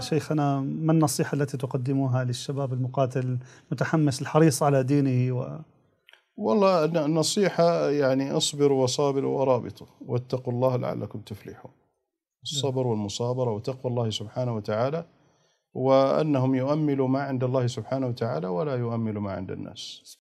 شيخنا ما النصيحة التي تقدموها للشباب المقاتل المتحمس الحريص على دينه و... والله النصيحة يعني اصبروا وصابروا ورابطوا واتقوا الله لعلكم تفلحون الصبر والمصابرة وتقوى الله سبحانه وتعالى وأنهم يؤملوا ما عند الله سبحانه وتعالى ولا يؤملوا ما عند الناس